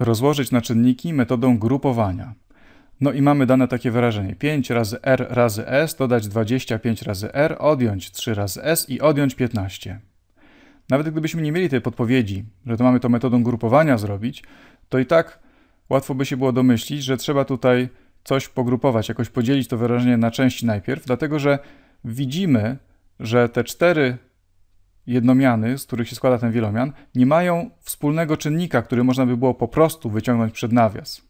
rozłożyć na czynniki metodą grupowania. No i mamy dane takie wyrażenie. 5 razy r razy s, dodać 25 razy r, odjąć 3 razy s i odjąć 15. Nawet gdybyśmy nie mieli tej podpowiedzi, że to mamy to metodą grupowania zrobić, to i tak łatwo by się było domyślić, że trzeba tutaj coś pogrupować, jakoś podzielić to wyrażenie na części najpierw, dlatego że widzimy, że te cztery jednomiany, z których się składa ten wielomian, nie mają wspólnego czynnika, który można by było po prostu wyciągnąć przed nawias.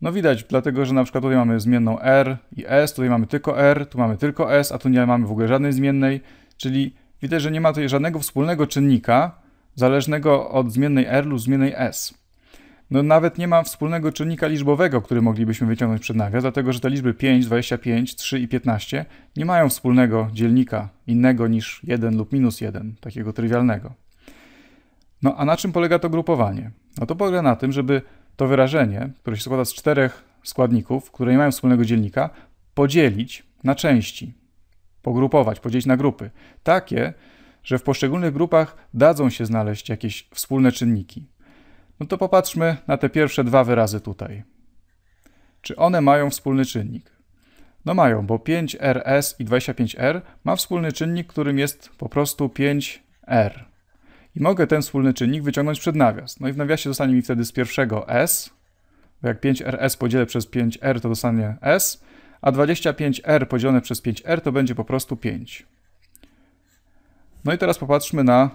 No widać, dlatego że na przykład tutaj mamy zmienną r i s, tutaj mamy tylko r, tu mamy tylko s, a tu nie mamy w ogóle żadnej zmiennej, czyli widać, że nie ma tutaj żadnego wspólnego czynnika zależnego od zmiennej r lub zmiennej s no nawet nie ma wspólnego czynnika liczbowego, który moglibyśmy wyciągnąć przed nawias, dlatego że te liczby 5, 25, 3 i 15 nie mają wspólnego dzielnika innego niż 1 lub minus 1, takiego trywialnego. No a na czym polega to grupowanie? No to polega na tym, żeby to wyrażenie, które się składa z czterech składników, które nie mają wspólnego dzielnika, podzielić na części, pogrupować, podzielić na grupy. Takie, że w poszczególnych grupach dadzą się znaleźć jakieś wspólne czynniki. No to popatrzmy na te pierwsze dwa wyrazy tutaj. Czy one mają wspólny czynnik? No mają, bo 5RS i 25R ma wspólny czynnik, którym jest po prostu 5R. I mogę ten wspólny czynnik wyciągnąć przed nawias. No i w nawiasie dostanie mi wtedy z pierwszego S, bo jak 5RS podzielę przez 5R to dostanie S, a 25R podzielone przez 5R to będzie po prostu 5. No i teraz popatrzmy na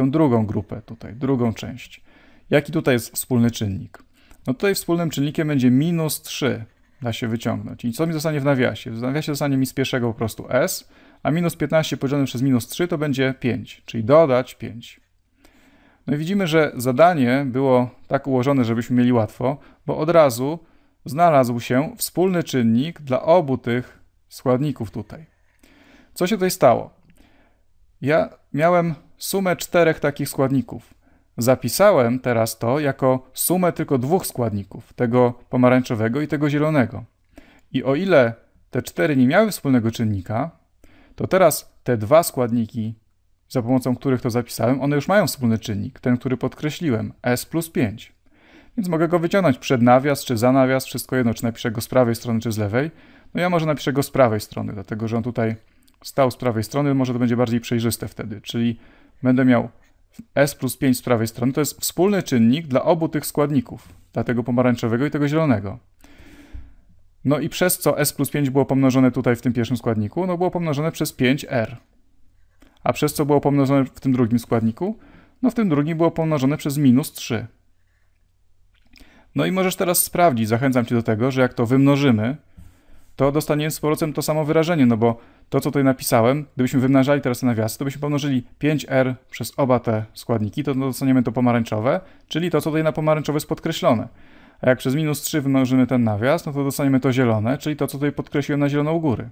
tę drugą grupę tutaj, drugą część. Jaki tutaj jest wspólny czynnik? No tutaj wspólnym czynnikiem będzie minus 3, da się wyciągnąć. I co mi zostanie w nawiasie? W nawiasie zostanie mi z pierwszego po prostu s, a minus 15 podzielone przez minus 3 to będzie 5, czyli dodać 5. No i widzimy, że zadanie było tak ułożone, żebyśmy mieli łatwo, bo od razu znalazł się wspólny czynnik dla obu tych składników tutaj. Co się tutaj stało? Ja miałem sumę czterech takich składników. Zapisałem teraz to jako sumę tylko dwóch składników, tego pomarańczowego i tego zielonego. I o ile te cztery nie miały wspólnego czynnika, to teraz te dwa składniki, za pomocą których to zapisałem, one już mają wspólny czynnik, ten, który podkreśliłem, s plus 5. Więc mogę go wyciągnąć przed nawias czy za nawias, wszystko jedno, czy napiszę go z prawej strony, czy z lewej. No ja może napiszę go z prawej strony, dlatego że on tutaj stał z prawej strony, może to będzie bardziej przejrzyste wtedy, czyli będę miał S plus 5 z prawej strony, to jest wspólny czynnik dla obu tych składników, dla tego pomarańczowego i tego zielonego. No i przez co S plus 5 było pomnożone tutaj w tym pierwszym składniku? No było pomnożone przez 5R. A przez co było pomnożone w tym drugim składniku? No w tym drugim było pomnożone przez minus 3. No i możesz teraz sprawdzić, zachęcam Cię do tego, że jak to wymnożymy, to dostaniemy z powrotem to samo wyrażenie, no bo to, co tutaj napisałem, gdybyśmy wymnażali teraz te nawiasy, to byśmy pomnożyli 5r przez oba te składniki, to dostaniemy to pomarańczowe, czyli to, co tutaj na pomarańczowe jest podkreślone. A jak przez minus 3 wymnożymy ten nawias, no to dostaniemy to zielone, czyli to, co tutaj podkreśliłem na zielono u góry.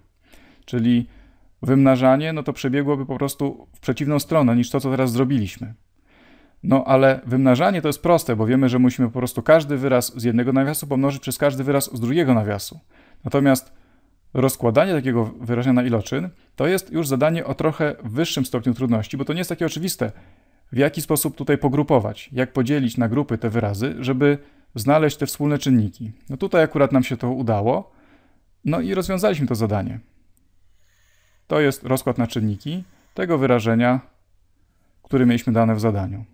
Czyli wymnażanie, no to przebiegłoby po prostu w przeciwną stronę niż to, co teraz zrobiliśmy. No ale wymnażanie to jest proste, bo wiemy, że musimy po prostu każdy wyraz z jednego nawiasu pomnożyć przez każdy wyraz z drugiego nawiasu. Natomiast rozkładanie takiego wyrażenia na iloczyn to jest już zadanie o trochę wyższym stopniu trudności, bo to nie jest takie oczywiste, w jaki sposób tutaj pogrupować, jak podzielić na grupy te wyrazy, żeby znaleźć te wspólne czynniki. No tutaj akurat nam się to udało, no i rozwiązaliśmy to zadanie. To jest rozkład na czynniki tego wyrażenia, które mieliśmy dane w zadaniu.